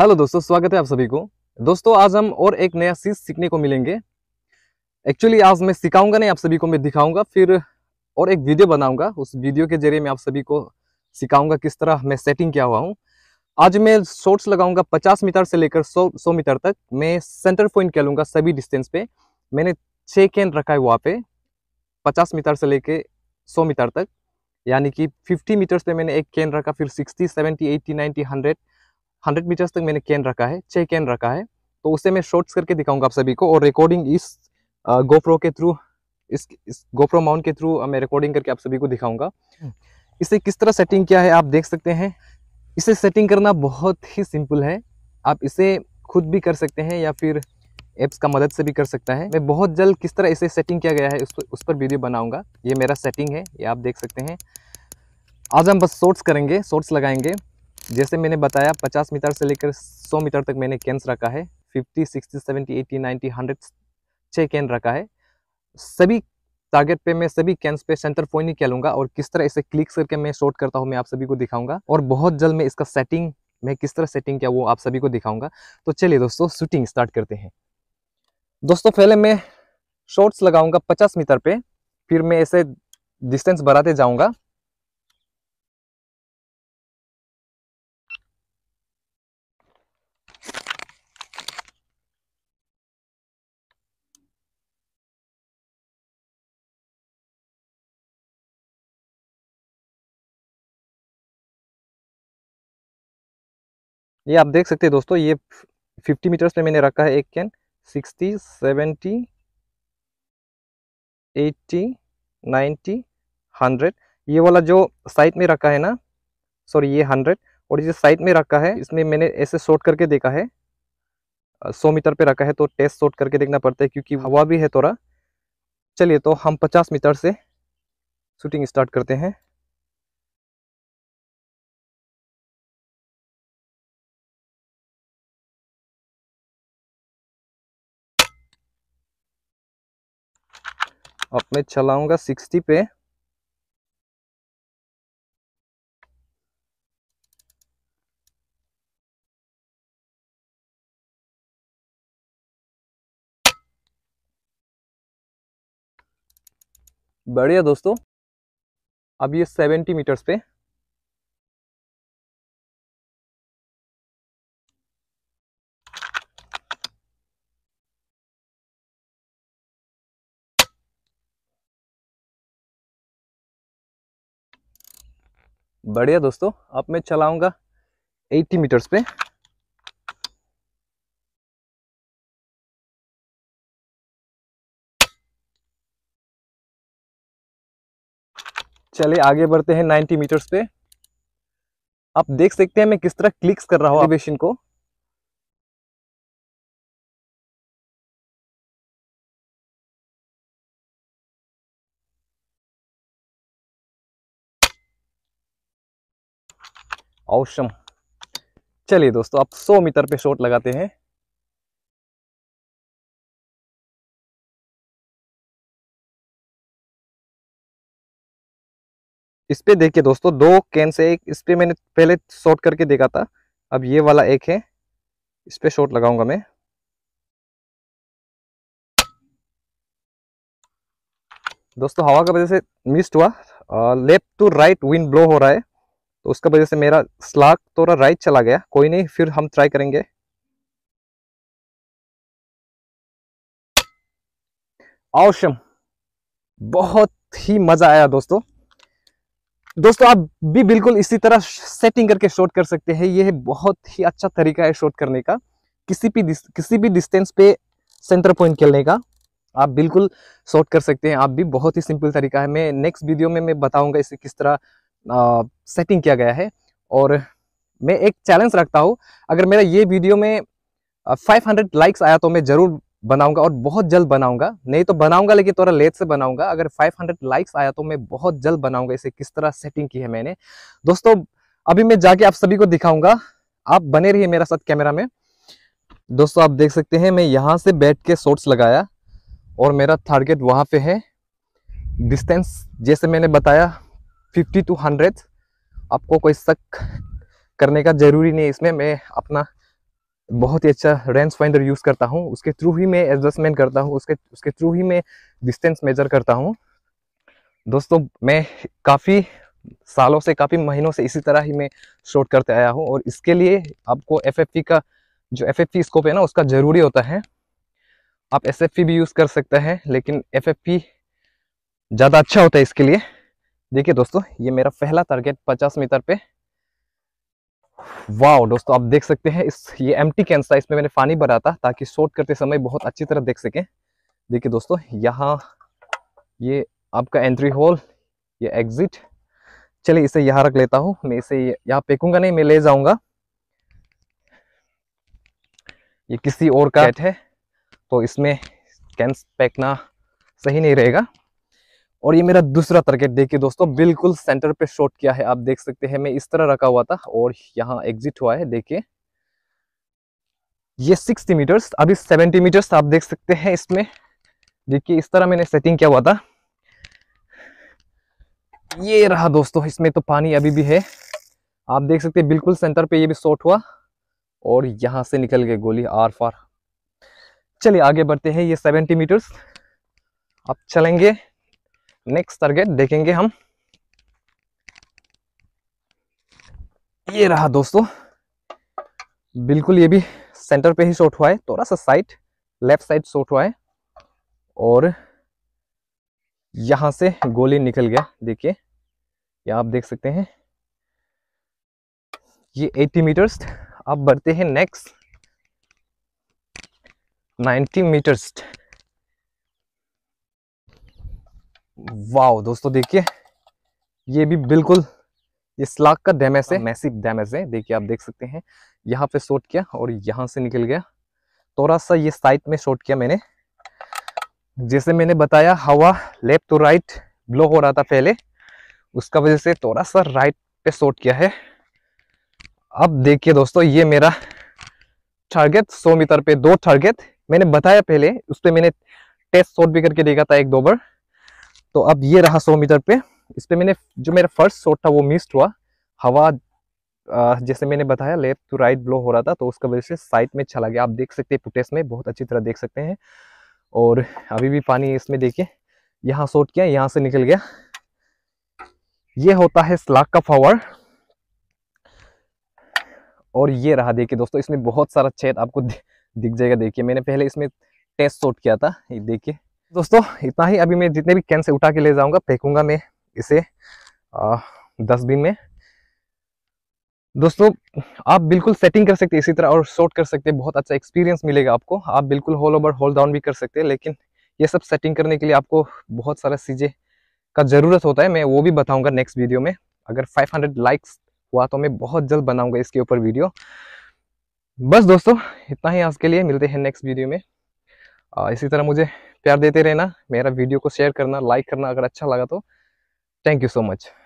Hello दोस्तों स्वागत है आप सभी को दोस्तों आज हम और एक नया चीज़ सीखने को मिलेंगे एक्चुअली आज मैं सिखाऊंगा नहीं आप सभी को मैं दिखाऊंगा फिर और एक वीडियो बनाऊंगा उस वीडियो के जरिए मैं आप सभी को सिखाऊंगा किस तरह मैं सेटिंग किया हुआ हूँ आज मैं शॉर्ट्स लगाऊंगा 50 मीटर से लेकर 100 सौ मीटर तक मैं सेंटर पॉइंट कह लूँगा सभी डिस्टेंस पे मैंने छः कैन रखा है वहाँ पे पचास मीटर से लेकर सौ मीटर तक यानी कि फिफ्टी मीटर्स पे मैंने एक कैन रखा फिर sixty seventy eighty ninety hundred hundred metres तक मैंने कैन रखा है छः कैन रखा है तो उसे मैं शॉर्ट्स करके दिखाऊंगा आप सभी को और रिकॉर्डिंग इस गोप्रो के थ्रू इस, इस गोप्रो माउंट के थ्रू मैं रिकॉर्डिंग करके आप सभी को दिखाऊंगा हम्म। इसे किस तरह सेटिंग किया है आप देख सकते हैं इसे सेटिंग करना बहुत ही सिंपल है आप इसे खुद भी कर सकते हैं या फिर एप्स का मदद से भी कर सकता है मैं बहुत जल्द किस तरह इसे सेटिंग किया गया है उस उस पर वीडियो बनाऊंगा ये मेरा सेटिंग है ये आप देख सकते हैं आज हम बस शॉर्ट्स करेंगे शॉर्ट्स लगाएंगे जैसे मैंने बताया 50 मीटर से लेकर 100 मीटर तक मैंने कैंस रखा है 50, 60, 70, 80, 90, 100 छः कैन रखा है सभी टारगेट पे मैं सभी कैंस पे सेंटर पॉइंट ही खेलूंगा और किस तरह इसे क्लिक करके मैं शॉर्ट करता हूँ मैं आप सभी को दिखाऊंगा और बहुत जल्द मैं इसका सेटिंग मैं किस तरह सेटिंग किया वो आप सभी को दिखाऊंगा तो चलिए दोस्तों शूटिंग स्टार्ट करते हैं दोस्तों पहले मैं शॉर्ट्स लगाऊंगा पचास मीटर पे फिर मैं ऐसे डिस्टेंस बढ़ाते जाऊंगा ये आप देख सकते हैं दोस्तों ये 50 मीटर्स पे मैंने रखा है एक कैन 60, 70, 80, 90, 100 ये वाला जो साइड में रखा है ना सॉरी ये 100 और ये साइड में रखा है इसमें मैंने ऐसे शॉर्ट करके देखा है सौ मीटर पे रखा है तो टेस्ट शॉर्ट करके देखना पड़ता है क्योंकि हवा भी है थोड़ा चलिए तो हम पचास मीटर से शूटिंग स्टार्ट करते हैं अब मैं चलाऊंगा सिक्सटी पे बढ़िया दोस्तों अब ये सेवेंटी मीटर्स पे बढ़िया दोस्तों अब मैं चलाऊंगा 80 मीटर्स पे चले आगे बढ़ते हैं 90 मीटर्स पे आप देख सकते हैं मैं किस तरह क्लिक्स कर रहा हूं एलिवेशन को अवश्यम चलिए दोस्तों आप 100 मीटर पे शॉट लगाते हैं इस पे देखिए दोस्तों दो कैन से एक इस पे मैंने पहले शॉट करके देखा था अब ये वाला एक है इस पे शॉट लगाऊंगा मैं दोस्तों हवा की वजह से मिस्ट हुआ left to right wind blow हो रहा है तो उसका वजह से मेरा स्लाक थोड़ा राइट चला गया कोई नहीं फिर हम ट्राई करेंगे आवश्यम बहुत ही मज़ा आया दोस्तों दोस्तों आप भी बिल्कुल इसी तरह सेटिंग करके शॉट कर सकते हैं यह बहुत ही अच्छा तरीका है शॉट करने का किसी भी किसी भी डिस्टेंस पे सेंटर पॉइंट खेलने का आप बिल्कुल शॉट कर सकते हैं आप भी बहुत ही सिंपल तरीका है मैं नेक्स्ट वीडियो में मैं बताऊंगा इसे किस तरह सेटिंग किया गया है और मैं एक चैलेंज रखता हूँ अगर मेरा ये वीडियो में 500 लाइक्स आया तो मैं ज़रूर बनाऊंगा और बहुत जल्द बनाऊंगा नहीं तो बनाऊंगा लेकिन थोड़ा लेट से बनाऊंगा अगर 500 लाइक्स आया तो मैं बहुत जल्द बनाऊंगा इसे किस तरह सेटिंग की है मैंने दोस्तों अभी मैं जाके आप सभी को दिखाऊंगा आप बने रहिए मेरा साथ कैमरा में दोस्तों आप देख सकते हैं मैं यहाँ से बैठ के शॉर्ट्स लगाया और मेरा टारगेट वहाँ पे है डिस्टेंस जैसे मैंने बताया फिफ्टी टू हंड्रेड आपको कोई शक करने का ज़रूरी नहीं इसमें मैं अपना बहुत ही अच्छा रेंज फाइंडर यूज़ करता हूँ उसके थ्रू ही मैं एडजस्टमेंट करता हूँ उसके उसके थ्रू ही मैं डिस्टेंस मेजर करता हूँ दोस्तों मैं काफ़ी सालों से काफ़ी महीनों से इसी तरह ही मैं शॉट करते आया हूँ और इसके लिए आपको एफ का जो एफ स्कोप है ना उसका ज़रूरी होता है आप एस भी यूज़ कर सकते हैं लेकिन एफ ज़्यादा अच्छा होता है इसके लिए देखिए दोस्तों ये मेरा पहला टारगेट 50 मीटर पे वाह दोस्तों आप देख सकते हैं इस ये एम टी कैंस था इसमें मैंने पानी भरा था ताकि शॉर्ट करते समय बहुत अच्छी तरह देख सकें देखिए दोस्तों यहाँ ये आपका एंट्री हॉल ये एग्जिट चलिए इसे यहाँ रख लेता हूँ मैं इसे यहाँ फेंकूंगा नहीं मैं ले जाऊंगा ये किसी और का है तो इसमें कैंस फेंकना सही नहीं रहेगा और ये मेरा दूसरा टारगेट देखिए दोस्तों बिल्कुल सेंटर पे शॉट किया है आप देख सकते हैं मैं इस तरह रखा हुआ था और यहाँ एग्जिट हुआ है देखिए ये 60 मीटर्स अभी 70 मीटर्स आप देख सकते हैं इसमें देखिए इस तरह मैंने सेटिंग किया हुआ था ये रहा दोस्तों इसमें तो पानी अभी भी है आप देख सकते हैं बिल्कुल सेंटर पे ये भी शॉर्ट हुआ और यहां से निकल गए गोली आर फार चलिए आगे बढ़ते हैं ये 70 मीटर्स आप चलेंगे नेक्स्ट टारगेट देखेंगे हम ये रहा दोस्तों बिल्कुल ये भी सेंटर पे ही शॉट हुआ है थोड़ा सा साइड लेफ्ट साइड शॉट हुआ है और यहां से गोली निकल गया देखिए ये आप देख सकते हैं ये 80 मीटर्स अब बढ़ते हैं नेक्स्ट 90 मीटर्स वाओ दोस्तों देखिए ये भी बिल्कुल इस लाख का डैमेज है मैसिव डैमेज है देखिए आप देख सकते हैं यहाँ पे शॉर्ट किया और यहाँ से निकल गया थोड़ा सा ये साइड में शॉट किया मैंने जैसे मैंने बताया हवा लेफ्ट टू राइट ब्लो हो रहा था पहले उसका वजह से थोड़ा सा राइट पे शॉर्ट किया है अब देखिए दोस्तों ये मेरा टारगेट 100 मीटर पे दो टारगेट मैंने बताया पहले उस पर मैंने टेस्ट शॉर्ट भी करके देखा था एक दो बार तो अब ये रहा सौ मीटर पे इस पर मैंने जो मेरा फर्स्ट शॉट था वो मिस्ड हुआ हवा जैसे मैंने बताया लेफ्ट टू राइट ब्लो हो रहा था तो उसका वजह से साइड में चला गया आप देख सकते हैं फुटेज में बहुत अच्छी तरह देख सकते हैं और अभी भी पानी इसमें देखिए यहाँ शॉट किया यहाँ से निकल गया ये होता है स्लाक का फॉवर और ये रहा देखिए दोस्तों इसमें बहुत सारा छेद आपको दिख जाएगा देखिए मैंने पहले इसमें टेस्ट शॉट किया था ये देखिए दोस्तों इतना ही अभी मैं जितने भी कैन से उठा के ले जाऊंगा फेंकूंगा मैं इसे दस दिन में दोस्तों आप बिल्कुल सेटिंग कर सकते हैं इसी तरह और शॉर्ट कर सकते हैं बहुत अच्छा एक्सपीरियंस मिलेगा आपको आप बिल्कुल होल ओवर होल डाउन भी कर सकते हैं लेकिन ये सब सेटिंग करने के लिए आपको बहुत सारा चीज़ें का ज़रूरत होता है मैं वो भी बताऊंगा नेक्स्ट वीडियो में अगर 500 लाइक्स हुआ तो मैं बहुत जल्द बनाऊंगा इसके ऊपर वीडियो बस दोस्तों इतना ही आज के लिए मिलते हैं नेक्स्ट वीडियो में आ, इसी तरह मुझे प्यार देते रहना मेरा वीडियो को शेयर करना लाइक करना अगर अच्छा लगा तो थैंक यू सो मच